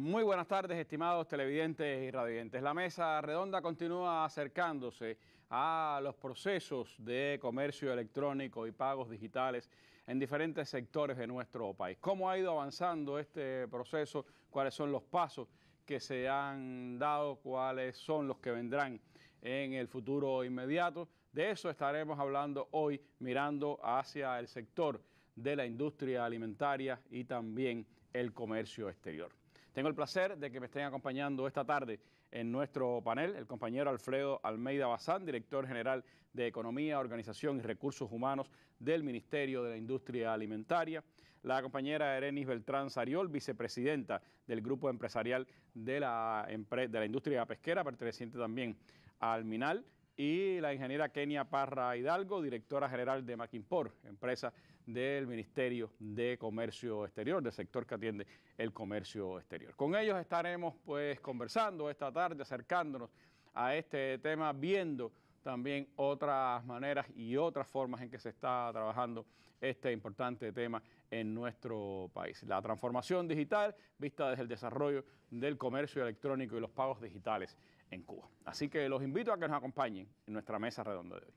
Muy buenas tardes, estimados televidentes y radiantes La mesa redonda continúa acercándose a los procesos de comercio electrónico y pagos digitales en diferentes sectores de nuestro país. ¿Cómo ha ido avanzando este proceso? ¿Cuáles son los pasos que se han dado? ¿Cuáles son los que vendrán en el futuro inmediato? De eso estaremos hablando hoy, mirando hacia el sector de la industria alimentaria y también el comercio exterior. Tengo el placer de que me estén acompañando esta tarde en nuestro panel el compañero Alfredo Almeida Bazán, director general de Economía, Organización y Recursos Humanos del Ministerio de la Industria Alimentaria, la compañera Erenis Beltrán Sariol, vicepresidenta del Grupo Empresarial de la, de la Industria Pesquera, perteneciente también al MINAL, y la ingeniera Kenia Parra Hidalgo, directora general de Maquimpor, empresa del Ministerio de Comercio Exterior, del sector que atiende el comercio exterior. Con ellos estaremos pues conversando esta tarde, acercándonos a este tema, viendo también otras maneras y otras formas en que se está trabajando este importante tema en nuestro país. La transformación digital vista desde el desarrollo del comercio electrónico y los pagos digitales en Cuba. Así que los invito a que nos acompañen en nuestra mesa redonda de hoy.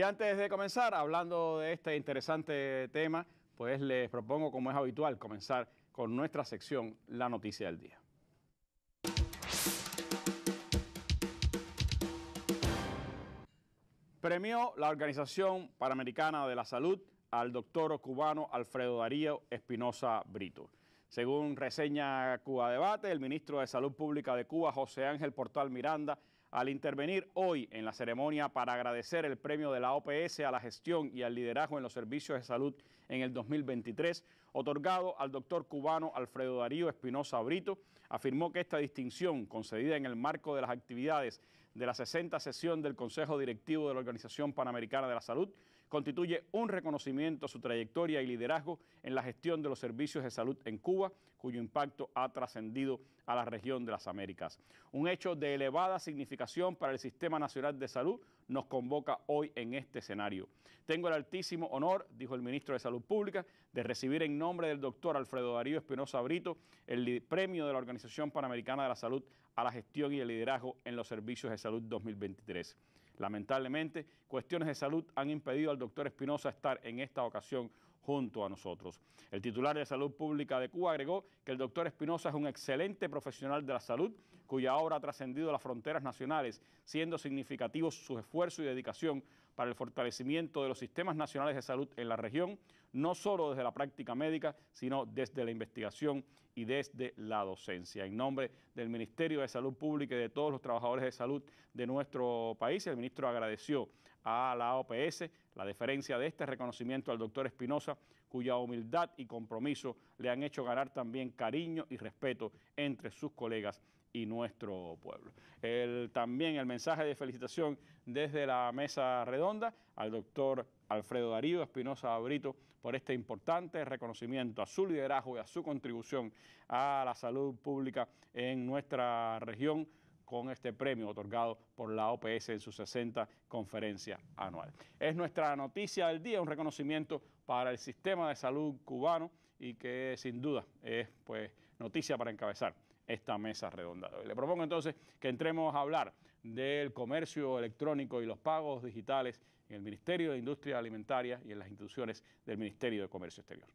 Y antes de comenzar, hablando de este interesante tema, pues les propongo, como es habitual, comenzar con nuestra sección La Noticia del Día. Premió la Organización Panamericana de la Salud al doctor cubano Alfredo Darío Espinosa Brito. Según reseña Cuba Debate, el ministro de Salud Pública de Cuba, José Ángel Portal Miranda, al intervenir hoy en la ceremonia para agradecer el premio de la OPS a la gestión y al liderazgo en los servicios de salud en el 2023, otorgado al doctor cubano Alfredo Darío Espinosa Brito, afirmó que esta distinción, concedida en el marco de las actividades de la 60 sesión del Consejo Directivo de la Organización Panamericana de la Salud constituye un reconocimiento a su trayectoria y liderazgo en la gestión de los servicios de salud en Cuba, cuyo impacto ha trascendido a la región de las Américas. Un hecho de elevada significación para el Sistema Nacional de Salud nos convoca hoy en este escenario. Tengo el altísimo honor, dijo el ministro de Salud Pública, de recibir en nombre del doctor Alfredo Darío Espinosa Brito el premio de la Organización Panamericana de la Salud a la gestión y el liderazgo en los servicios de salud 2023. Lamentablemente, cuestiones de salud han impedido al doctor Espinosa estar en esta ocasión junto a nosotros. El titular de Salud Pública de Cuba agregó que el doctor Espinosa es un excelente profesional de la salud, cuya obra ha trascendido las fronteras nacionales, siendo significativos su esfuerzo y dedicación para el fortalecimiento de los sistemas nacionales de salud en la región, no solo desde la práctica médica, sino desde la investigación y desde la docencia. En nombre del Ministerio de Salud Pública y de todos los trabajadores de salud de nuestro país, el ministro agradeció a la OPS la deferencia de este reconocimiento al doctor Espinosa, cuya humildad y compromiso le han hecho ganar también cariño y respeto entre sus colegas y nuestro pueblo. también el mensaje de felicitación desde la mesa redonda al doctor Alfredo Darío Espinosa Abrito por este importante reconocimiento a su liderazgo y a su contribución a la salud pública en nuestra región con este premio otorgado por la OPS en su 60 conferencia anual. Es nuestra noticia del día, un reconocimiento para el sistema de salud cubano y que sin duda es pues, noticia para encabezar esta mesa redonda. Le propongo entonces que entremos a hablar del comercio electrónico y los pagos digitales en el Ministerio de Industria Alimentaria y en las instituciones del Ministerio de Comercio Exterior.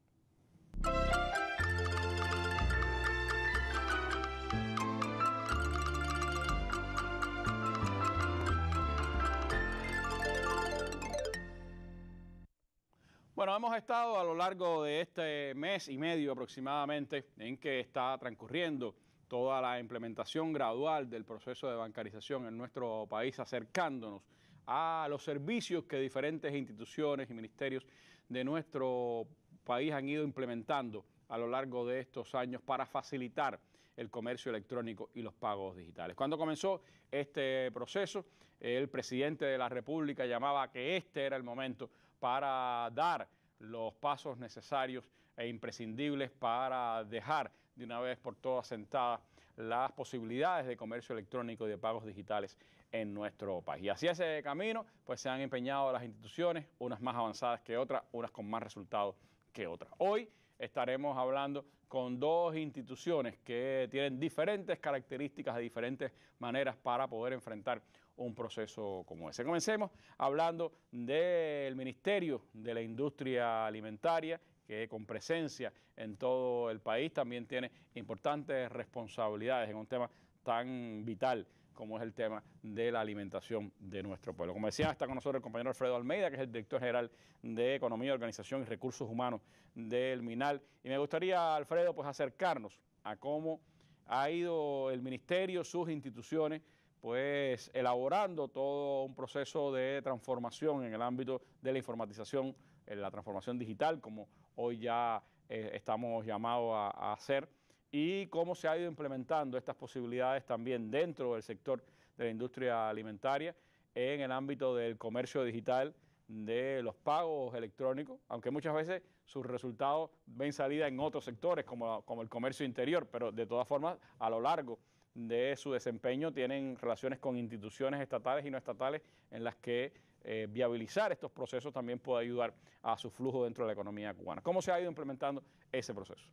Bueno, hemos estado a lo largo de este mes y medio aproximadamente en que está transcurriendo toda la implementación gradual del proceso de bancarización en nuestro país, acercándonos a los servicios que diferentes instituciones y ministerios de nuestro país han ido implementando a lo largo de estos años para facilitar el comercio electrónico y los pagos digitales. Cuando comenzó este proceso, el presidente de la República llamaba que este era el momento para dar los pasos necesarios e imprescindibles para dejar de una vez por todas sentadas las posibilidades de comercio electrónico y de pagos digitales en nuestro país. Y hacia ese camino, pues se han empeñado las instituciones, unas más avanzadas que otras, unas con más resultados que otras. Hoy estaremos hablando con dos instituciones que tienen diferentes características, de diferentes maneras para poder enfrentar un proceso como ese. Comencemos hablando del Ministerio de la Industria Alimentaria que con presencia en todo el país también tiene importantes responsabilidades en un tema tan vital como es el tema de la alimentación de nuestro pueblo. Como decía, está con nosotros el compañero Alfredo Almeida, que es el director general de Economía, Organización y Recursos Humanos del MINAL. Y me gustaría, Alfredo, pues acercarnos a cómo ha ido el ministerio, sus instituciones, pues elaborando todo un proceso de transformación en el ámbito de la informatización, en la transformación digital como hoy ya eh, estamos llamados a, hacer y cómo se ha ido implementando estas posibilidades también dentro del sector de la industria alimentaria en el ámbito del comercio digital, de los pagos electrónicos, aunque muchas veces sus resultados ven salida en otros sectores como, como el comercio interior, pero de todas formas a lo largo de su desempeño tienen relaciones con instituciones estatales y no estatales en las que eh, viabilizar estos procesos también puede ayudar a su flujo dentro de la economía cubana. ¿Cómo se ha ido implementando ese proceso?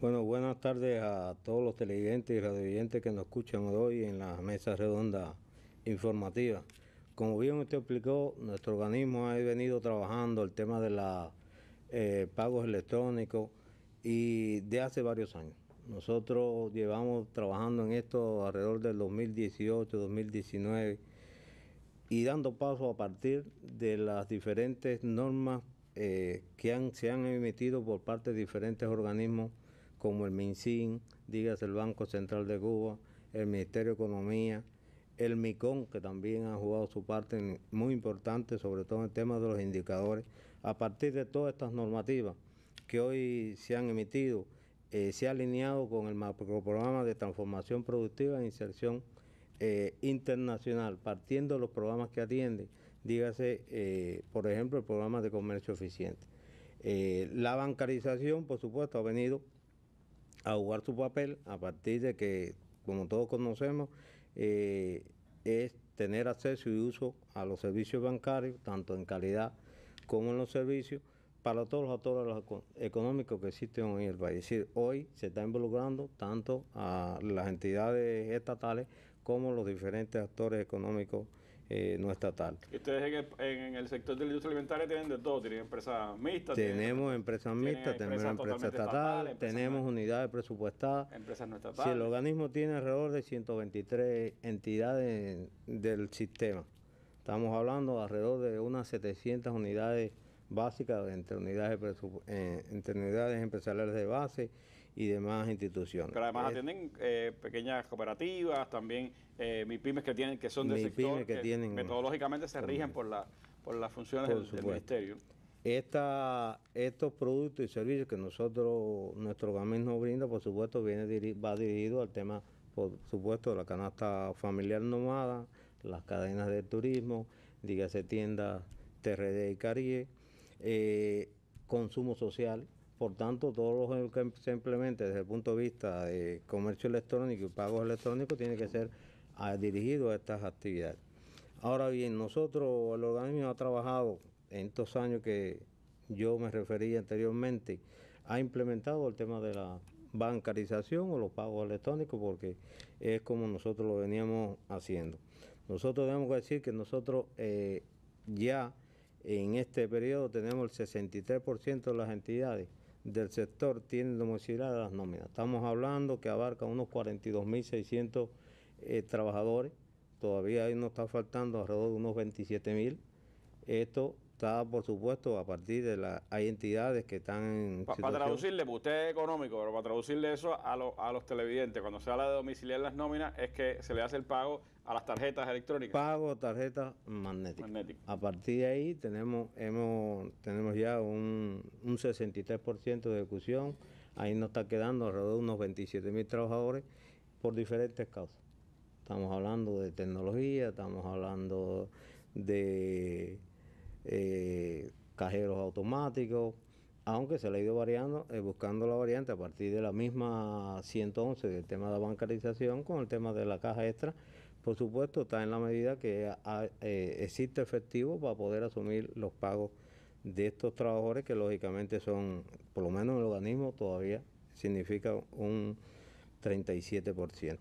Bueno, buenas tardes a todos los televidentes y radiovidentes que nos escuchan hoy en la mesa redonda informativa. Como bien usted explicó, nuestro organismo ha venido trabajando el tema de los eh, pagos electrónicos y de hace varios años. Nosotros llevamos trabajando en esto alrededor del 2018, 2019 y dando paso a partir de las diferentes normas eh, que se han emitido por parte de diferentes organismos como el MINSIN, dígase el Banco Central de Cuba, el Ministerio de Economía, el MICON, que también ha jugado su parte muy importante, sobre todo en el tema de los indicadores, a partir de todas estas normativas que hoy se han emitido, eh, se ha alineado con el macroprograma de transformación productiva e inserción eh, internacional, partiendo de los programas que atiende dígase, eh, por ejemplo, el programa de comercio eficiente. Eh, la bancarización, por supuesto, ha venido a jugar su papel a partir de que, como todos conocemos, es tener acceso y uso a los servicios bancarios, tanto en calidad como en los servicios, para todos los actores económicos que existen hoy en el país. Es decir, hoy se está involucrando tanto a las entidades estatales como los diferentes actores económicos eh, no estatales. ¿Y ustedes en el, sector de la industria alimentaria tienen de todo? ¿Tienen empresas mixtas? Tenemos empresas mixtas, tenemos empresas estatales, tenemos unidades presupuestadas. Empresas no Si el organismo tiene alrededor de 123 entidades del sistema, estamos hablando alrededor de unas 700 unidades básicas, eh, entre unidades empresariales de base y demás instituciones. Pero además atienden eh, pequeñas cooperativas, también eh, MIPIMES que tienen que son de sector, que, que, tienen, metodológicamente se rigen por, la, por las funciones del, ministerio. Esta, estos productos y servicios que nosotros, nuestro GAMES nos brinda, por supuesto, viene va dirigido al tema, por supuesto, de la canasta familiar nomada, las cadenas de turismo, dígase tiendas TRD y Carie, eh, consumo social, por tanto, todos lo que se desde el punto de vista de comercio electrónico y pagos electrónicos tiene que ser ah, dirigido a estas actividades. Ahora bien, nosotros, el organismo ha trabajado en estos años que yo me refería anteriormente, ha implementado el tema de la bancarización o los pagos electrónicos porque es como nosotros lo veníamos haciendo. Nosotros debemos decir que nosotros eh, ya en este periodo tenemos el 63% de las entidades del sector tienen de las nóminas. Estamos hablando que abarca unos 42.600 eh, trabajadores, todavía ahí nos está faltando alrededor de unos 27.000. Esto por supuesto, a partir de las. Hay entidades que están para traducirle, pues, usted es económico, pero para traducirle eso a, a los televidentes, cuando se habla de domiciliar las nóminas, es que se le hace el pago a las tarjetas electrónicas. Pago tarjeta magnéticas. A partir de ahí tenemos, hemos, tenemos ya un, un 63% de ejecución. Ahí nos está quedando alrededor de unos 27 mil trabajadores por diferentes causas. Estamos hablando de tecnología, estamos hablando de eh, cajeros automáticos, aunque se le ha ido variando, eh, buscando la variante a partir de la misma 111 del tema de la bancarización con el tema de la caja extra. Por supuesto, está en la medida que eh, existe efectivo para poder asumir los pagos de estos trabajadores que lógicamente son, por lo menos en el organismo, todavía significa un 37%.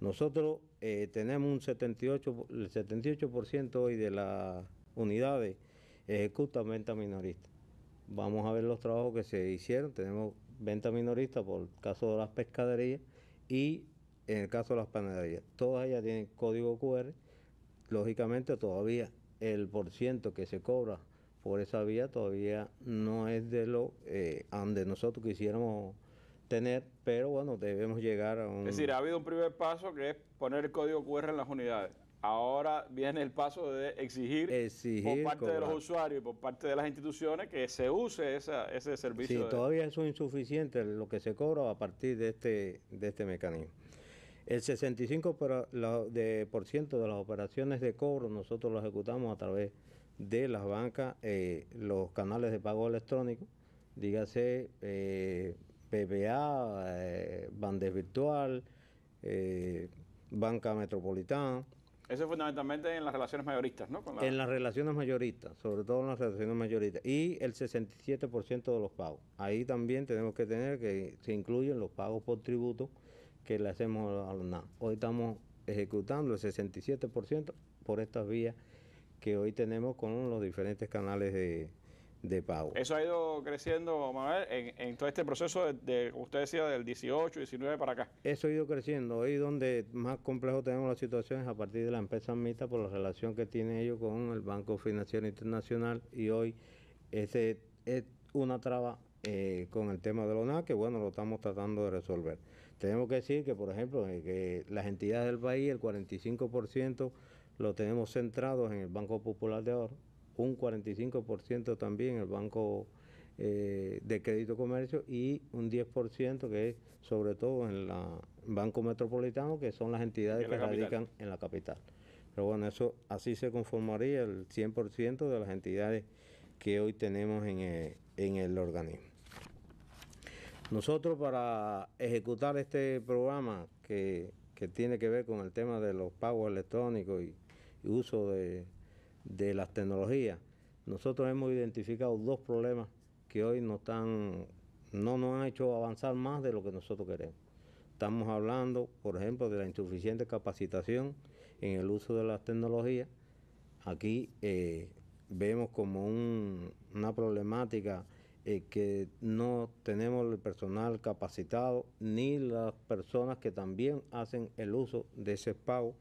Nosotros tenemos un 78%, el 78% hoy de las unidades ejecuta venta minorista. Vamos a ver los trabajos que se hicieron. Tenemos venta minorista por el caso de las pescaderías y en el caso de las panaderías. Todas ellas tienen código QR. Lógicamente todavía el porciento que se cobra por esa vía todavía no es de lo eh, donde nosotros quisiéramos tener, pero bueno, debemos llegar a un... Es decir, ha habido un primer paso que es poner el código QR en las unidades. Ahora viene el paso de exigir, por parte de los usuarios y por parte de las instituciones que se use ese servicio. Sí, todavía es insuficiente lo que se cobra a partir de este, de este mecanismo. El 65% de, las operaciones de cobro nosotros lo ejecutamos a través de las bancas, eh, los canales de pago electrónico, dígase eh, PPA, eh, Bandes Virtual, eh, Banca Metropolitana eso fundamentalmente en las relaciones mayoristas, ¿no? En las relaciones mayoristas, sobre todo en las relaciones mayoristas. Y el 67% de los pagos. Ahí también tenemos que tener que se incluyen los pagos por tributo que le hacemos al alumnado. Hoy estamos ejecutando el 67% por estas vías que hoy tenemos con los diferentes canales de, de pago. Eso ha ido creciendo, Manuel, en, en todo este proceso de, usted decía, del 18, 19 para acá. Eso ha ido creciendo. Hoy donde más complejo tenemos la situación es a partir de la empresa mixta por la relación que tiene ellos con el Banco Financiero Internacional y hoy ese es una traba eh, con el tema de la que bueno, lo estamos tratando de resolver. Tenemos que decir que, por ejemplo, eh, las entidades del país, el 45% lo tenemos centrado en el Banco Popular de Oro un 45% también el Banco eh, de Crédito Comercio y un 10% que es sobre todo en el Banco Metropolitano, que son las entidades que radican en la capital. Pero bueno, eso así se conformaría el 100% de las entidades que hoy tenemos eh, en el, organismo. Nosotros para ejecutar este programa que, tiene que ver con el tema de los pagos electrónicos y uso de de las tecnologías, nosotros hemos identificado dos problemas que hoy no, están, no nos han hecho avanzar más de lo que nosotros queremos. Estamos hablando, por ejemplo, de la insuficiente capacitación en el uso de las tecnologías. Aquí eh, vemos como una problemática eh, que no tenemos el personal capacitado ni las personas que también hacen el uso de ese pago,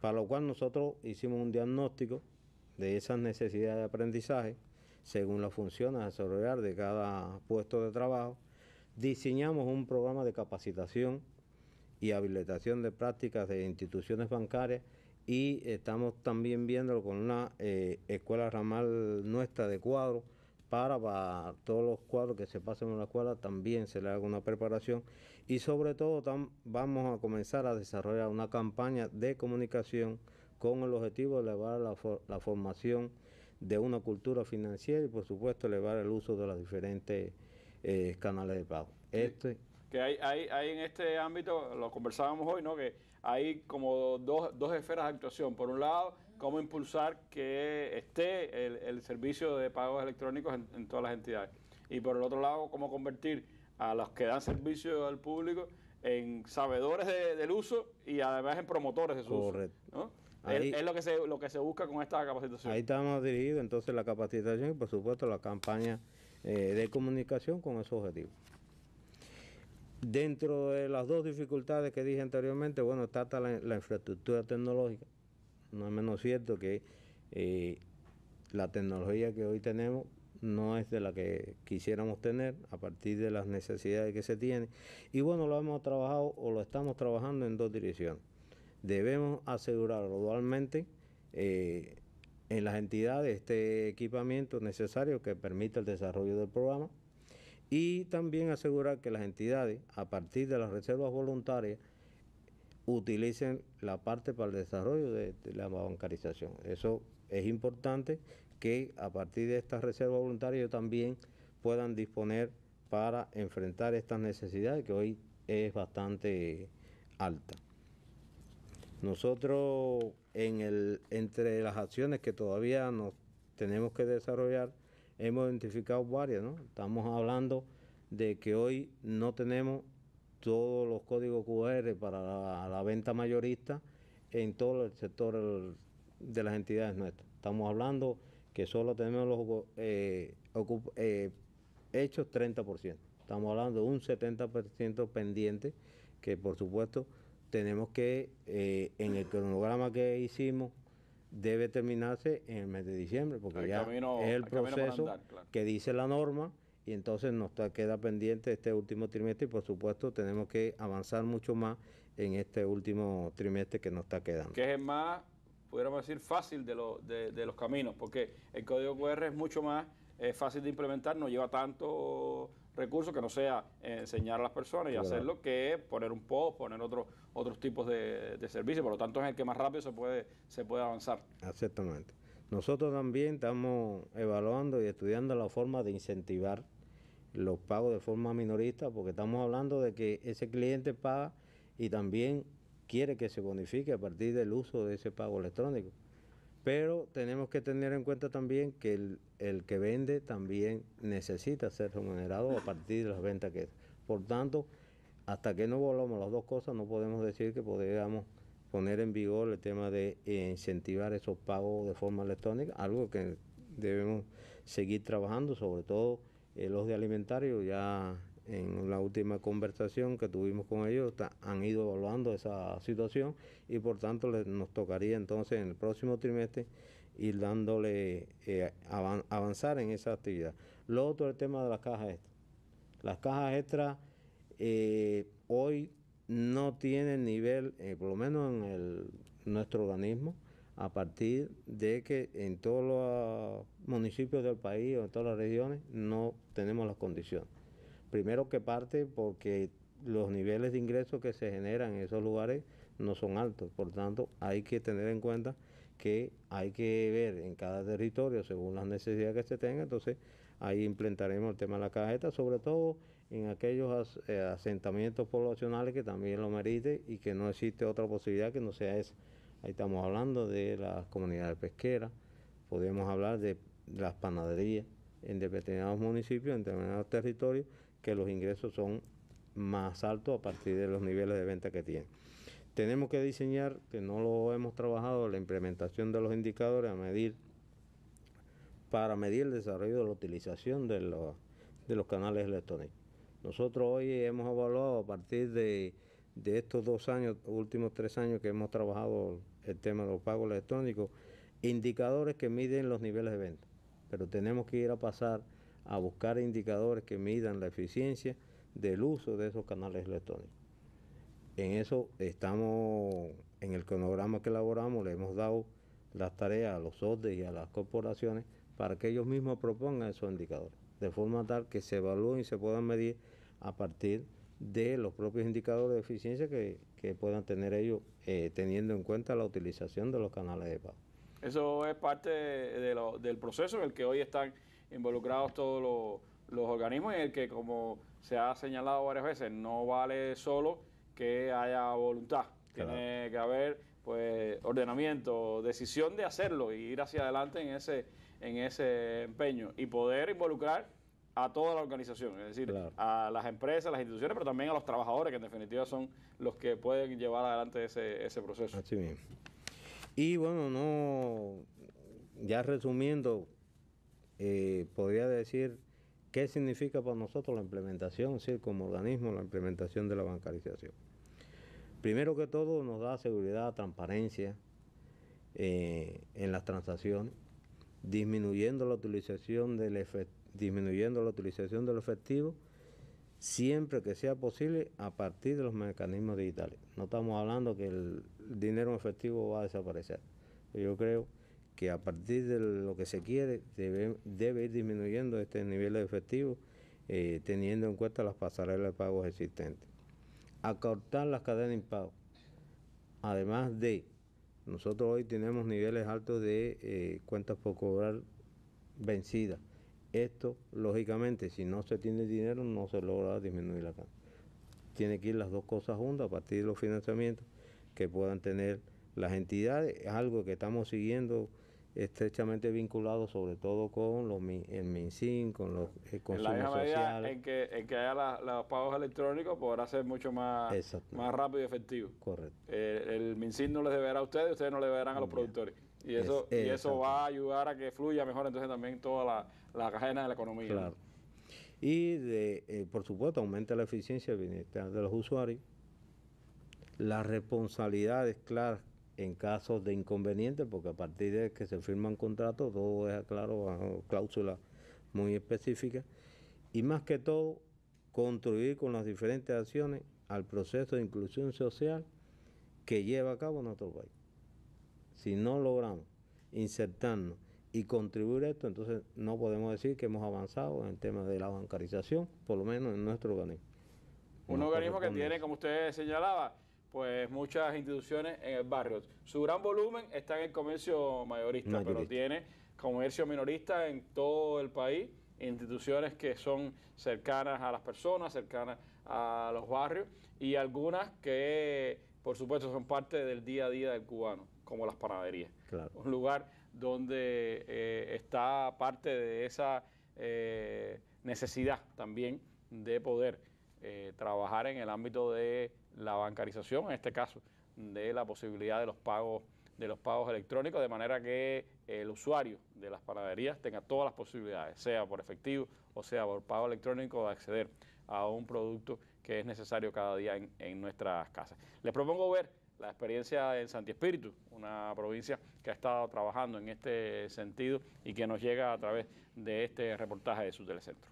para lo cual nosotros hicimos un diagnóstico de esas necesidades de aprendizaje según las funciones a desarrollar de cada puesto de trabajo, diseñamos un programa de capacitación y habilitación de prácticas de instituciones bancarias y estamos también viéndolo con una eh, escuela ramal nuestra de cuadros para, todos los cuadros que se pasen en la escuela también se le haga una preparación y sobre todo vamos a comenzar a desarrollar una campaña de comunicación con el objetivo de elevar la, formación de una cultura financiera y por supuesto elevar el uso de los diferentes eh, canales de pago. Este, que hay, en este ámbito, lo conversábamos hoy, ¿no? que hay como dos, esferas de actuación. Por un lado, cómo impulsar que esté el, servicio de pagos electrónicos en, todas las entidades. Y por el otro lado, cómo convertir a los que dan servicio al público en sabedores del uso y además en promotores de su uso. ¿no? es, lo que se lo que se busca con esta capacitación. Ahí estamos dirigidos entonces la capacitación y por supuesto la campaña eh, de comunicación con esos objetivos. Dentro de las dos dificultades que dije anteriormente, bueno, está la, infraestructura tecnológica. No es menos cierto que eh, la tecnología que hoy tenemos no es de la que quisiéramos tener a partir de las necesidades que se tienen. Y bueno, lo hemos trabajado o lo estamos trabajando en dos direcciones debemos asegurar gradualmente eh, en las entidades este equipamiento necesario que permita el desarrollo del programa y también asegurar que las entidades, a partir de las reservas voluntarias, utilicen la parte para el desarrollo de la bancarización. Eso es importante que a partir de estas reservas voluntarias también puedan disponer para enfrentar estas necesidades que hoy es bastante alta. Nosotros, en el, entre las acciones que todavía nos tenemos que desarrollar, hemos identificado varias, ¿no? Estamos hablando de que hoy no tenemos todos los códigos QR para la, venta mayorista en todo el sector de las entidades nuestras. Estamos hablando que solo tenemos los eh, eh, hechos 30%. Estamos hablando de un 70% pendiente que por supuesto tenemos que, eh, en el cronograma que hicimos, debe terminarse en el mes de diciembre, porque ya es el, proceso que dice la norma y entonces nos queda pendiente este último trimestre y por supuesto tenemos que avanzar mucho más en este último trimestre que nos está quedando. Que es el más, pudiéramos decir, fácil de, lo, de, de los caminos, porque el código QR es mucho más es fácil de implementar, no lleva tanto recurso que no sea enseñar a las personas y hacerlo que poner un post, poner otros otros tipos de, servicios, por lo tanto es el que más rápido se puede, se puede avanzar. Exactamente. Nosotros también estamos evaluando y estudiando la forma de incentivar los pagos de forma minorista, porque estamos hablando de que ese cliente paga y también quiere que se bonifique a partir del uso de ese pago electrónico. Pero tenemos que tener en cuenta también que el, el que vende también necesita ser remunerado a partir de las ventas que es. Por tanto, hasta que no volvamos las dos cosas, no podemos decir que podríamos poner en vigor el tema de incentivar esos pagos de forma electrónica, algo que debemos seguir trabajando, sobre todo eh, los de alimentarios ya en la última conversación que tuvimos con ellos han ido evaluando esa situación y por tanto nos tocaría entonces en el próximo trimestre ir dándole eh, avanzar en esa actividad. Lo otro es el tema de las cajas extras. Las cajas extras eh, hoy no tienen nivel, eh, por lo menos en nuestro organismo, a partir de que en todos los municipios del país o en todas las regiones no tenemos las condiciones primero que parte porque los niveles de ingresos que se generan en esos lugares no son altos. Por tanto, hay que tener en cuenta que hay que ver en cada territorio según las necesidades que se tengan Entonces, ahí implementaremos el tema de la cajeta, sobre todo en aquellos eh, asentamientos poblacionales que también lo merite y que no existe otra posibilidad que no sea esa. Ahí estamos hablando de las comunidades pesqueras, podemos hablar de las panaderías en determinados municipios, en determinados territorios, que los ingresos son más altos a partir de los niveles de venta que tienen. Tenemos que diseñar, que no lo hemos trabajado, la implementación de los indicadores a medir para medir el desarrollo de la utilización de los, de los canales electrónicos. Nosotros hoy hemos evaluado a partir de, de estos dos años, últimos tres años que hemos trabajado el tema de los pagos electrónicos, indicadores que miden los niveles de venta. Pero tenemos que ir a pasar a buscar indicadores que midan la eficiencia del uso de esos canales electrónicos. En eso estamos, en el cronograma que elaboramos, le hemos dado las tareas a los ODES y a las corporaciones para que ellos mismos propongan esos indicadores, de forma tal que se evalúen y se puedan medir a partir de los propios indicadores de eficiencia que, puedan tener ellos, eh, teniendo en cuenta la utilización de los canales de pago. Eso es parte del proceso en el que hoy están involucrados todos los, organismos, en el que, como se ha señalado varias veces, no vale solo que haya voluntad. Tiene que haber pues ordenamiento, decisión de hacerlo y ir hacia adelante en ese, en ese empeño y poder involucrar a toda la organización, es decir, a las empresas, a las instituciones, pero también a los trabajadores, que en definitiva son los que pueden llevar adelante ese, ese proceso. Así Y bueno, no, ya resumiendo, eh, podría decir qué significa para nosotros la implementación, como organismo, la implementación de la bancarización. Primero que todo nos da seguridad, transparencia eh, en las transacciones, disminuyendo la utilización del efectivo disminuyendo la utilización del efectivo siempre que sea posible a partir de los mecanismos digitales. No estamos hablando que el dinero en efectivo va a desaparecer. Yo creo que a partir de lo que se quiere debe, ir disminuyendo este nivel de efectivo eh, teniendo en cuenta las pasarelas de pagos existentes. Acortar las cadenas de impago. Además de, nosotros hoy tenemos niveles altos de eh, cuentas por cobrar vencidas. Esto, lógicamente, si no se tiene dinero, no se logra disminuir la cantidad. Tiene que ir las dos cosas juntas a partir de los financiamientos que puedan tener las entidades. Es algo que estamos siguiendo estrechamente vinculado sobre todo con los, el MinSIN, con los eh, consumo en social. En que, haya los pagos electrónicos podrá ser mucho más, más rápido y efectivo. Correcto. el MinSIN no les deberá a ustedes, ustedes no le deberán a los productores. Y eso, y eso va a ayudar a que fluya mejor entonces también toda la, la cadena de la economía. Claro. Y de, eh, por supuesto aumenta la eficiencia de los usuarios. Las responsabilidades claras en casos de inconveniente, porque a partir de que se firma un contrato, todo es claro bajo cláusulas muy específicas, y más que todo, contribuir con las diferentes acciones al proceso de inclusión social que lleva a cabo nuestro país. Si no logramos insertarnos y contribuir esto, entonces no podemos decir que hemos avanzado en el tema de la bancarización, por lo menos en nuestro organismo. Un organismo que tiene, como usted señalaba, pues muchas instituciones en el barrio. Su gran volumen está en el comercio mayorista, pero tiene comercio minorista en todo el país, instituciones que son cercanas a las personas, cercanas a los barrios y algunas que por supuesto son parte del día a día del cubano, como las panaderías. Un lugar donde eh, está parte de esa eh, necesidad también de poder eh, trabajar en el ámbito de la bancarización, en este caso, de la posibilidad de los pagos de los pagos electrónicos, de manera que el usuario de las panaderías tenga todas las posibilidades, sea por efectivo o sea por pago electrónico, de acceder a un producto que es necesario cada día en, en nuestras casas. Les propongo ver la experiencia en Santi Espíritu, una provincia que ha estado trabajando en este sentido y que nos llega a través de este reportaje de su telecentro.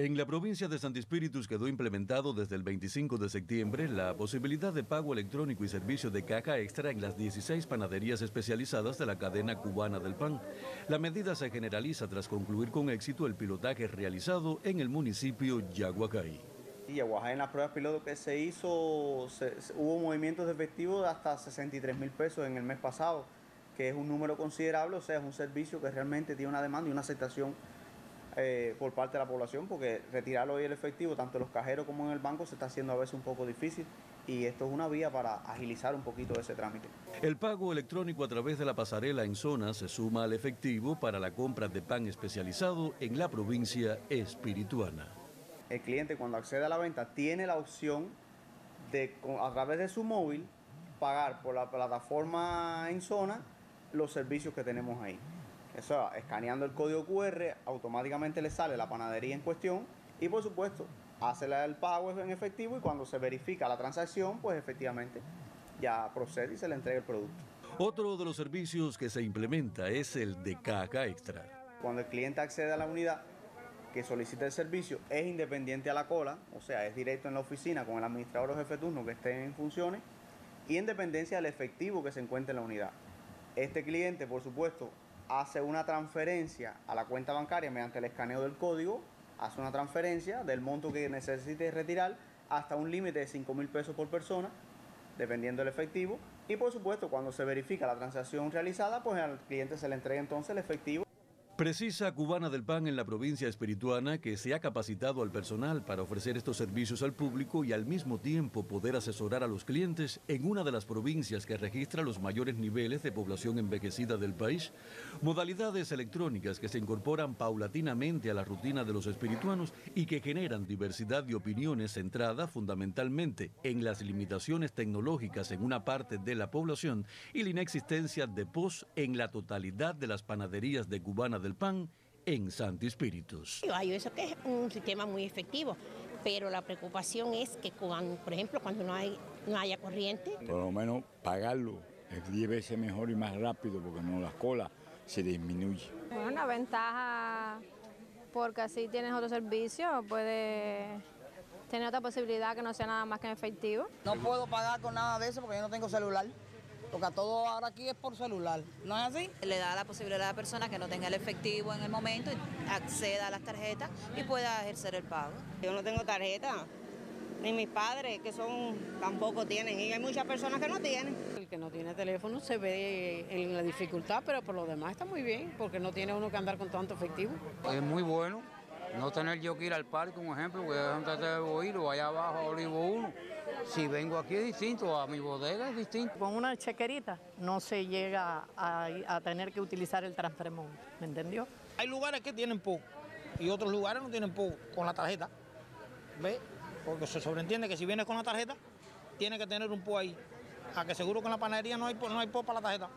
En la provincia de Spíritus quedó implementado desde el 25 de septiembre la posibilidad de pago electrónico y servicio de caja extra en las 16 panaderías especializadas de la cadena cubana del pan. La medida se generaliza tras concluir con éxito el pilotaje realizado en el municipio Yaguacay. Y en las pruebas piloto que se hizo hubo movimientos de efectivo de hasta 63 mil pesos en el mes pasado, que es un número considerable, o sea, es un servicio que realmente tiene una demanda y una aceptación eh, por parte de la población, porque retirarlo hoy el efectivo, tanto en los cajeros como en el banco, se está haciendo a veces un poco difícil y esto es una vía para agilizar un poquito ese trámite. El pago electrónico a través de la pasarela en zona se suma al efectivo para la compra de pan especializado en la provincia espirituana. El cliente cuando accede a la venta tiene la opción de a través de su móvil pagar por la plataforma en zona los servicios que tenemos ahí. Eso, escaneando el código QR, automáticamente le sale la panadería en cuestión y por supuesto hace el pago en efectivo y cuando se verifica la transacción, pues efectivamente ya procede y se le entrega el producto. Otro de los servicios que se implementa es el de caja extra. Cuando el cliente accede a la unidad que solicita el servicio, es independiente a la cola, o sea, es directo en la oficina con el administrador o jefe de turno que esté en funciones y en dependencia del efectivo que se encuentre en la unidad. Este cliente, por supuesto, hace una transferencia a la cuenta bancaria mediante el escaneo del código, hace una transferencia del monto que necesite retirar hasta un límite de 5 mil pesos por persona, dependiendo del efectivo. Y por supuesto, cuando se verifica la transacción realizada, pues al cliente se le entrega entonces el efectivo. Precisa Cubana del Pan en la provincia espirituana que se ha capacitado al personal para ofrecer estos servicios al público y al mismo tiempo poder asesorar a los clientes en una de las provincias que registra los mayores niveles de población envejecida del país, modalidades electrónicas que se incorporan paulatinamente a la rutina de los espirituanos y que generan diversidad de opiniones centrada fundamentalmente en las limitaciones tecnológicas en una parte de la población y la inexistencia de POS en la totalidad de las panaderías de Cubana del pan en Santi Espíritus. eso que es un sistema muy efectivo, pero la preocupación es que, cuando, por ejemplo, cuando no, hay, no haya corriente... Por lo menos pagarlo es 10 veces mejor y más rápido porque no las cola se disminuye. Bueno, una ventaja porque así tienes otro servicio, puedes tener otra posibilidad que no sea nada más que en efectivo. No puedo pagar con nada de eso porque yo no tengo celular porque todo ahora aquí es por celular, ¿no es así? Le da la posibilidad a la persona que no tenga el efectivo en el momento, acceda a las tarjetas y pueda ejercer el pago. Yo no tengo tarjeta, ni mis padres que son tampoco tienen, y hay muchas personas que no tienen. El que no tiene teléfono se ve en la dificultad, pero por lo demás está muy bien, porque no tiene uno que andar con tanto efectivo. Es muy bueno no tener yo que ir al parque, un ejemplo, voy a donde debo ir, o allá abajo a Olivo 1. Si vengo aquí es distinto, a mi bodega es distinto. Con una chequerita no se llega a, tener que utilizar el transfermón, ¿me entendió? Hay lugares que tienen poco y otros lugares no tienen poco con la tarjeta. ¿Ves? Porque se sobreentiende que si vienes con la tarjeta, tiene que tener un PO ahí. A que seguro que en la panadería no hay, no hay PO para la tarjeta.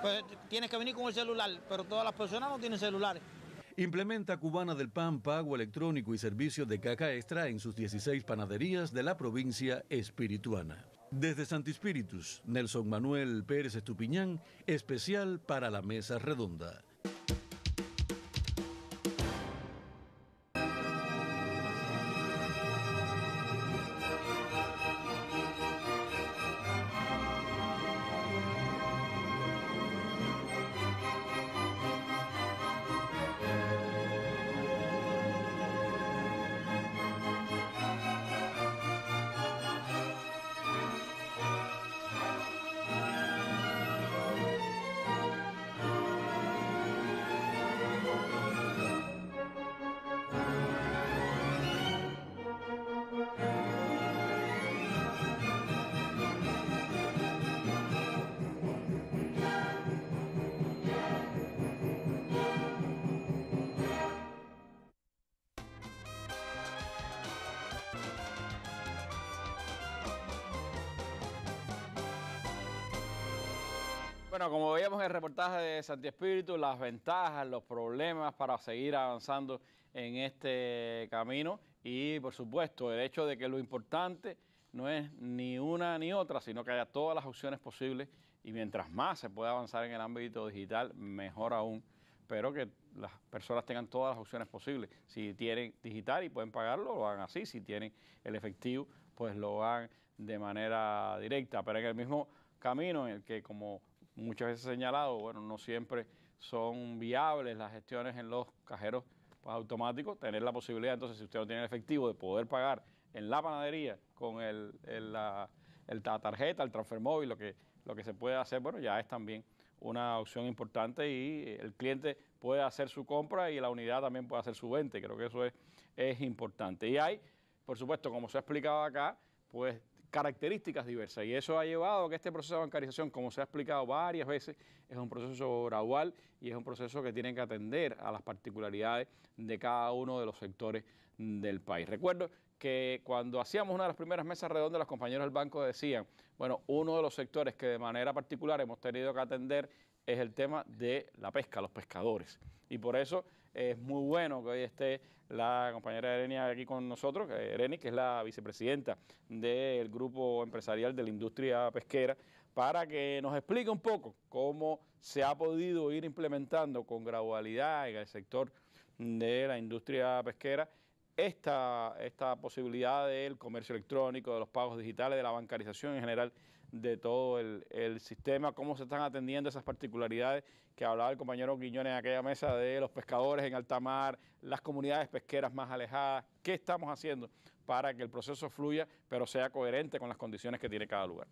Pues tienes que venir con el celular, pero todas las personas no tienen celulares. Implementa Cubana del Pan, pago electrónico y servicio de caca extra en sus 16 panaderías de la provincia espirituana. Desde Santispíritus, Nelson Manuel Pérez Estupiñán, especial para la mesa redonda. de Santi Espíritu, las ventajas, los problemas para seguir avanzando en este camino y, por supuesto, el hecho de que lo importante no es ni una ni otra, sino que haya todas las opciones posibles y mientras más se pueda avanzar en el ámbito digital, mejor aún, pero que las personas tengan todas las opciones posibles. Si tienen digital y pueden pagarlo, lo hagan así, si tienen el efectivo, pues lo hagan de manera directa, pero en el mismo camino en el que como muchas veces señalado, bueno, no siempre son viables las gestiones en los cajeros pues, automáticos, tener la posibilidad entonces, si usted no tiene el efectivo, de poder pagar en la panadería con el, la, tarjeta, el transfer móvil, lo que, lo que se puede hacer, bueno, ya es también una opción importante y eh, el cliente puede hacer su compra y la unidad también puede hacer su venta. Creo que eso es, es importante. Y hay, por supuesto, como se ha explicado acá, pues características diversas y eso ha llevado a que este proceso de bancarización, como se ha explicado varias veces, es un proceso gradual y es un proceso que tiene que atender a las particularidades de cada uno de los sectores del país. Recuerdo que cuando hacíamos una de las primeras mesas redondas, los compañeros del banco decían, bueno, uno de los sectores que de manera particular hemos tenido que atender es el tema de la pesca, los pescadores. Y por eso es muy bueno que hoy esté la compañera Erenia aquí con nosotros, Ereni, que es la vicepresidenta del grupo empresarial de la industria pesquera, para que nos explique un poco cómo se ha podido ir implementando con gradualidad en el sector de la industria pesquera esta, esta posibilidad del comercio electrónico, de los pagos digitales, de la bancarización en general de todo el, sistema, cómo se están atendiendo esas particularidades que hablaba el compañero Guiñones en aquella mesa de los pescadores en alta mar, las comunidades pesqueras más alejadas, qué estamos haciendo para que el proceso fluya, pero sea coherente con las condiciones que tiene cada lugar.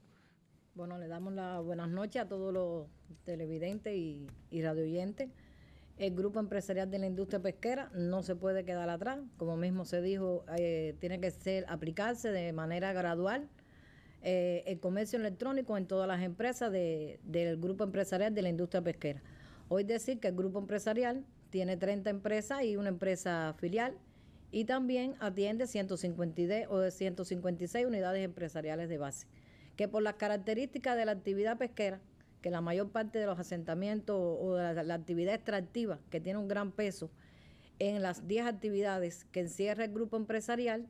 Bueno, le damos las buenas noches a todos los televidentes y, y radioyentes. El Grupo Empresarial de la Industria Pesquera no se puede quedar atrás, como mismo se dijo, eh, tiene que ser aplicarse de manera gradual eh, el comercio electrónico en todas las empresas del grupo empresarial de la industria pesquera. Hoy decir que el grupo empresarial tiene 30 empresas y una empresa filial y también atiende 152 o 156 unidades empresariales de base, que por las características de la actividad pesquera, que la mayor parte de los asentamientos o de la, la actividad extractiva, que tiene un gran peso en las 10 actividades que encierra el grupo empresarial,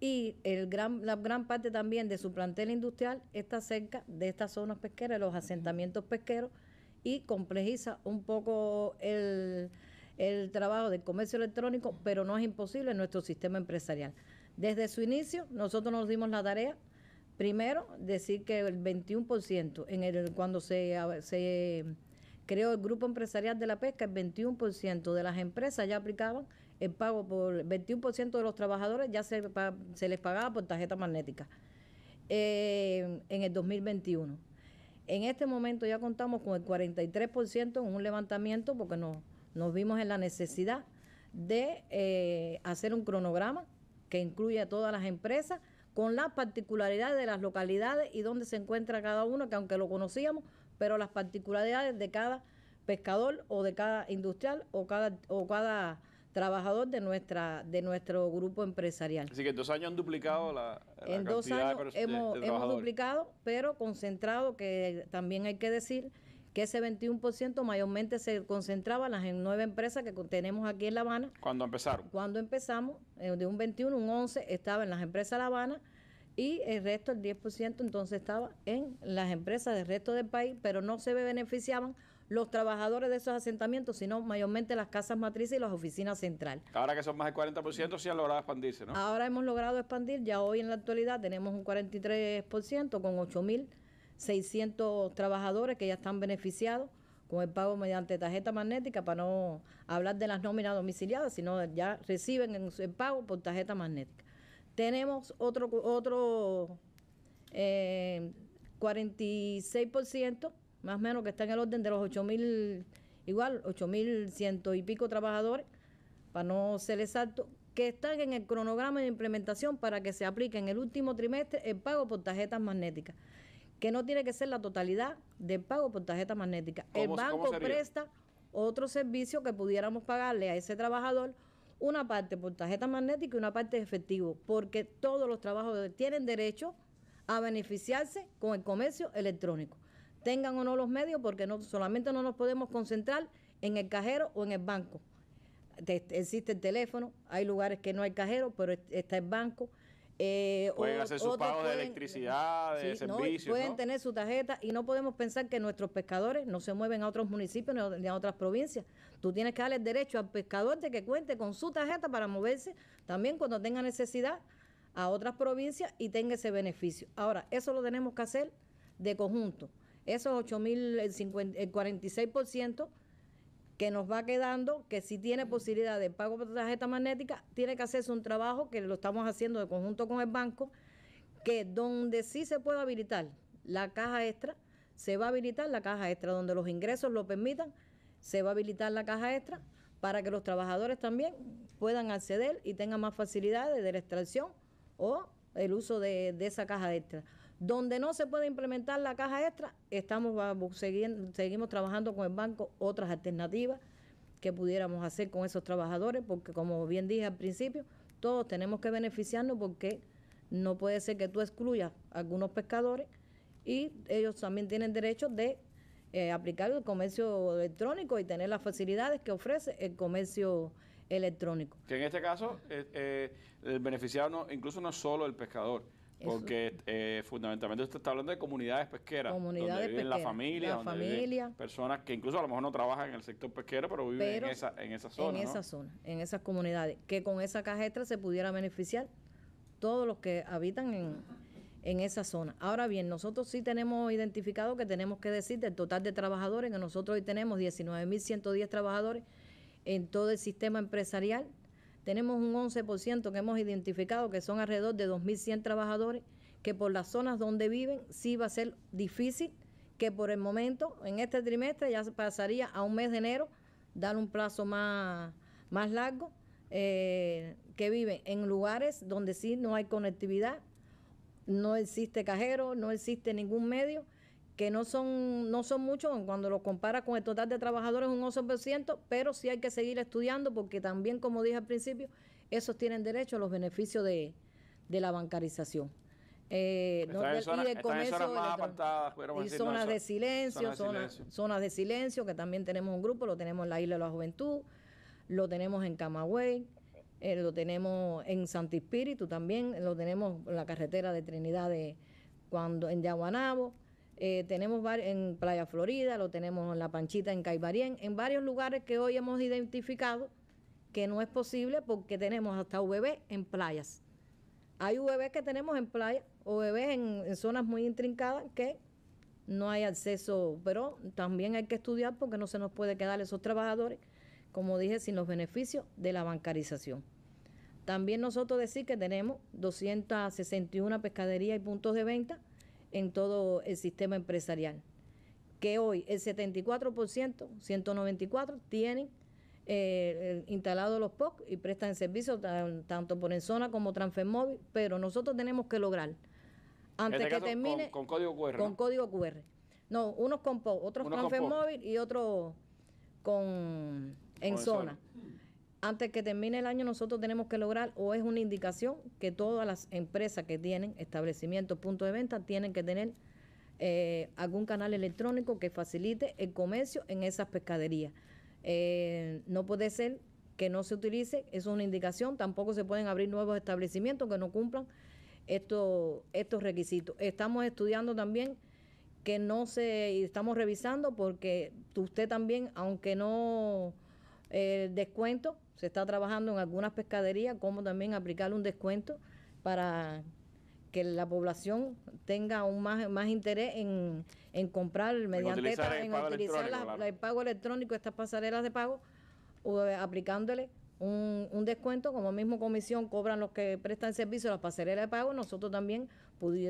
y el gran, la gran parte también de su plantel industrial está cerca de estas zonas pesqueras, los asentamientos pesqueros, y complejiza un poco el, trabajo del comercio electrónico, pero no es imposible en nuestro sistema empresarial. Desde su inicio, nosotros nos dimos la tarea, primero, decir que el 21%, en el, cuando se, se creó el grupo empresarial de la pesca, el 21% de las empresas ya aplicaban el pago por 21% de los trabajadores ya se, les pagaba por tarjeta magnética eh, en el 2021. En este momento ya contamos con el 43% en un levantamiento porque nos, vimos en la necesidad de eh, hacer un cronograma que incluya a todas las empresas con las particularidades de las localidades y dónde se encuentra cada uno, que aunque lo conocíamos, pero las particularidades de cada pescador o de cada industrial o cada, o cada trabajador de nuestra de nuestro grupo empresarial. Así que en dos años han duplicado la, En dos años hemos, duplicado, pero concentrado, que también hay que decir que ese 21% mayormente se concentraba en las nueve empresas que tenemos aquí en La Habana. Cuando empezaron. Cuando empezamos, eh, de un 21, un 11 estaba en las empresas La Habana y el resto, el 10%, entonces estaba en las empresas del resto del país, pero no se beneficiaban los trabajadores de esos asentamientos, sino mayormente las casas matrices y las oficinas centrales. Ahora que son más del 40%, sí han logrado expandirse, ¿no? Ahora hemos logrado expandir, ya hoy en la actualidad tenemos un 43% con 8.600 trabajadores que ya están beneficiados con el pago mediante tarjeta magnética, para no hablar de las nóminas domiciliadas, sino ya reciben el pago por tarjeta magnética. Tenemos otro, otro 46% eh, más o menos que está en el orden de los mil igual, mil ciento y pico trabajadores, para no ser exacto, que están en el cronograma de implementación para que se aplique en el último trimestre el pago por tarjetas magnéticas, que no tiene que ser la totalidad del pago por tarjetas magnéticas. El banco presta otro servicio que pudiéramos pagarle a ese trabajador una parte por tarjeta magnética y una parte de efectivo, porque todos los trabajadores tienen derecho a beneficiarse con el comercio electrónico tengan o no los medios, porque no solamente no nos podemos concentrar en el cajero o en el banco. Existe el teléfono, hay lugares que no hay cajero, pero está el banco. Eh, pueden hacer sus pagos de electricidad, de servicios. pueden tener su tarjeta y no podemos pensar que nuestros pescadores no se mueven a otros municipios ni a otras provincias. Tú tienes que darle derecho al pescador de que cuente con su tarjeta para moverse también cuando tenga necesidad a otras provincias y tenga ese beneficio. Ahora, eso lo tenemos que hacer de conjunto esos 8.046% que nos va quedando, que si tiene posibilidad de pago por tarjeta magnética, tiene que hacerse un trabajo que lo estamos haciendo de conjunto con el banco, que donde sí se pueda habilitar la caja extra, se va a habilitar la caja extra, donde los ingresos lo permitan, se va a habilitar la caja extra para que los trabajadores también puedan acceder y tengan más facilidades de la extracción o el uso de, de esa caja extra. Donde no se puede implementar la caja extra, estamos seguimos trabajando con el banco otras alternativas que pudiéramos hacer con esos trabajadores, porque como bien dije al principio, todos tenemos que beneficiarnos porque no puede ser que tú excluyas a algunos pescadores y ellos también tienen derecho de eh, aplicar el comercio electrónico y tener las facilidades que ofrece el comercio electrónico. Que en este caso eh, eh el incluso no solo el pescador, porque eh, fundamentalmente usted está hablando de comunidades pesqueras. Comunidades donde la familia, familia. personas que incluso a lo mejor no trabajan en el sector pesquero, pero viven en, esa, zona. En esa zona, en esas comunidades. Que con esa caja se pudiera beneficiar todos los que habitan en, en esa zona. Ahora bien, nosotros sí tenemos identificado que tenemos que decir del total de trabajadores, que nosotros hoy tenemos 19.110 trabajadores en todo el sistema empresarial tenemos un 11% que hemos identificado, que son alrededor de 2.100 trabajadores, que por las zonas donde viven sí va a ser difícil, que por el momento, en este trimestre, ya pasaría a un mes de enero, dar un plazo más, más largo, eh, que viven en lugares donde sí no hay conectividad, no existe cajero, no existe ningún medio que no son, no son muchos cuando lo compara con el total de trabajadores, un 11%, pero sí hay que seguir estudiando porque también, como dije al principio, esos tienen derecho a los beneficios de, la bancarización. Eh, no, zona, y y zonas, de silencio, zonas, de zonas, silencio, de silencio, que también tenemos un grupo, lo tenemos en la Isla de la Juventud, lo tenemos en Camagüey, eh, lo tenemos en Santi Espíritu también, lo tenemos en la carretera de Trinidad de cuando en Yaguanabo. Eh, tenemos en Playa Florida, lo tenemos en La Panchita, en Caibarien, en varios lugares que hoy hemos identificado que no es posible porque tenemos hasta UVB en playas. Hay UVB que tenemos en playas, UVB en, en zonas muy intrincadas que no hay acceso, pero también hay que estudiar porque no se nos puede quedar esos trabajadores, como dije, sin los beneficios de la bancarización. También nosotros decir que tenemos 261 pescaderías y puntos de venta en todo el sistema empresarial, que hoy el 74%, 194, tienen eh, eh, instalados los POC y prestan servicio tanto por en zona como Transfermóvil, pero nosotros tenemos que lograr, antes este que termine... Con, código QR. Con ¿no? código QR. No, unos con POC, otros transfer Transfermóvil y otros con en zona antes que termine el año nosotros tenemos que lograr o es una indicación que todas las empresas que tienen establecimientos, puntos de venta, tienen que tener eh, algún canal electrónico que facilite el comercio en esas pescaderías. Eh, no puede ser que no se utilice, eso es una indicación, tampoco se pueden abrir nuevos establecimientos que no cumplan estos, estos requisitos. Estamos estudiando también que no se, estamos revisando porque usted también, aunque no eh, descuento, se está trabajando en algunas pescaderías, como también aplicar un descuento para que la población tenga un más, interés en, comprar mediante el, pago electrónico, estas pasarelas de pago, o, eh, aplicándole un, un, descuento, como mismo comisión cobran los que prestan servicio a las pasarelas de pago, nosotros también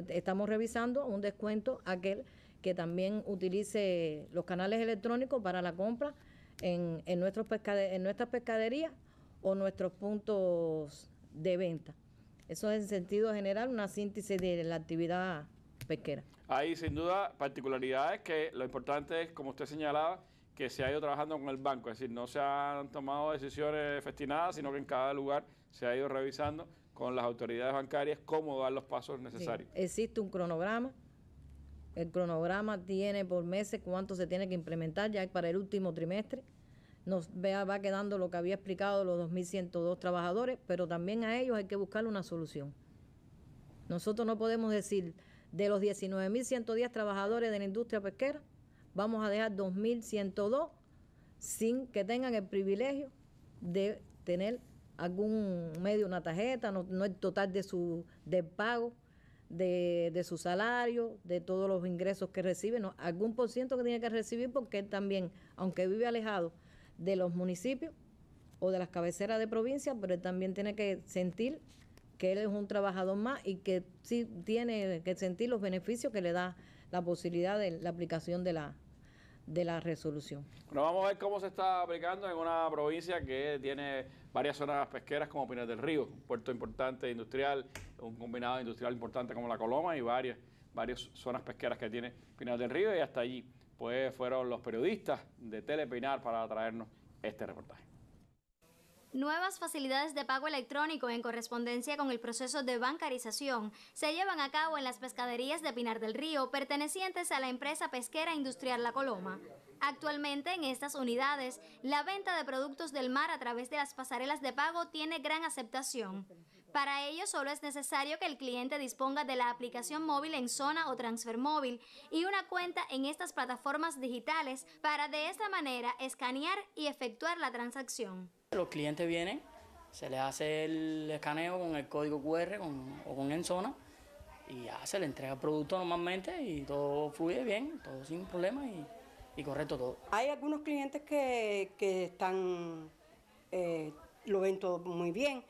estamos revisando un descuento aquel que también utilice los canales electrónicos para la compra en, en, nuestros en nuestras pescaderías o nuestros puntos de venta. Eso es en sentido general una síntesis de la actividad pesquera. Hay sin duda particularidades que lo importante es, como usted señalaba, que se ha ido trabajando con el banco, es decir, no se han tomado decisiones festinadas, sino que en cada lugar se ha ido revisando con las autoridades bancarias cómo dar los pasos necesarios. existe un cronograma, el cronograma tiene por meses cuánto se tiene que implementar ya para el último trimestre nos va quedando lo que había explicado los 2.102 trabajadores, pero también a ellos hay que buscar una solución. Nosotros no podemos decir, de los 19.110 trabajadores de la industria pesquera, vamos a dejar 2.102 sin que tengan el privilegio de tener algún medio, una tarjeta, no, el total de su pago, de, su salario, de todos los ingresos que reciben, algún por ciento que tiene que recibir porque él también, aunque vive alejado, de los municipios o de las cabeceras de provincia, pero él también tiene que sentir que él es un trabajador más y que sí tiene que sentir los beneficios que le da la posibilidad de la aplicación de la de la resolución. Bueno, vamos a ver cómo se está aplicando en una provincia que tiene varias zonas pesqueras como Pinar del Río, un puerto importante industrial, un combinado industrial importante como La Coloma y varias, varias zonas pesqueras que tiene Pinar del Río y hasta allí pues fueron los periodistas de Telepinar para traernos este reportaje. Nuevas facilidades de pago electrónico en correspondencia con el proceso de bancarización se llevan a cabo en las pescaderías de Pinar del Río pertenecientes a la empresa pesquera industrial La Coloma. Actualmente en estas unidades, la venta de productos del mar a través de las pasarelas de pago tiene gran aceptación. Para ello solo es necesario que el cliente disponga de la aplicación móvil en zona o transfer móvil y una cuenta en estas plataformas digitales para de esta manera escanear y efectuar la transacción. Los clientes vienen, se les hace el escaneo con el código QR o con en zona y ya se le entrega el producto normalmente y todo fluye bien, todo sin problema y, correcto todo. Hay algunos clientes que, están, eh, lo ven todo muy bien,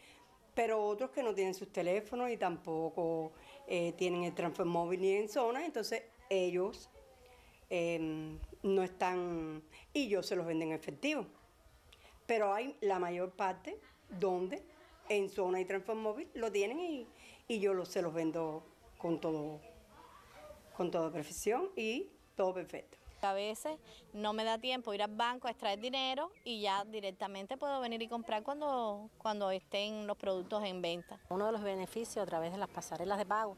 pero otros que no tienen sus teléfonos y tampoco eh, tienen el transfer móvil ni en zona, entonces ellos em, no están y yo se los vendo en efectivo. Pero hay la mayor parte donde en zona y transfer móvil lo tienen y, y yo se los vendo con todo con toda perfección y todo perfecto. A veces no me da tiempo ir al banco a extraer dinero y ya directamente puedo venir y comprar cuando, cuando estén los productos en venta. Uno de los beneficios a través de las pasarelas de pago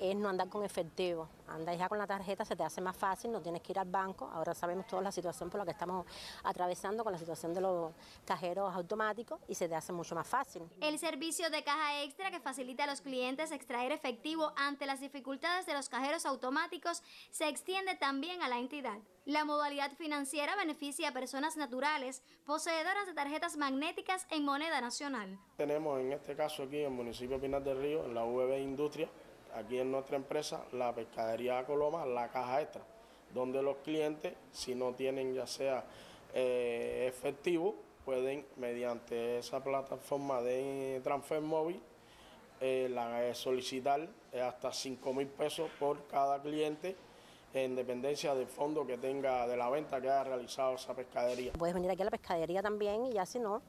es no andar con efectivo. Andas ya con la tarjeta, se te hace más fácil, no tienes que ir al banco. Ahora sabemos toda la situación por la que estamos atravesando con la situación de los cajeros automáticos y se te hace mucho más fácil. El servicio de caja extra que facilita a los clientes extraer efectivo ante las dificultades de los cajeros automáticos se extiende también a la entidad. La modalidad financiera beneficia a personas naturales poseedoras de tarjetas magnéticas en moneda nacional. Tenemos en este caso aquí en el municipio de Pinar del Río, en la VB Industria, aquí en nuestra empresa, la pescadería Coloma, la caja extra, donde los clientes, si no tienen ya sea eh, efectivo, pueden mediante esa plataforma de transfer móvil eh, eh, solicitar hasta 5 mil pesos por cada cliente en dependencia del fondo que tenga de la venta que ha realizado esa pescadería. Puedes venir aquí a la pescadería también y ya si no,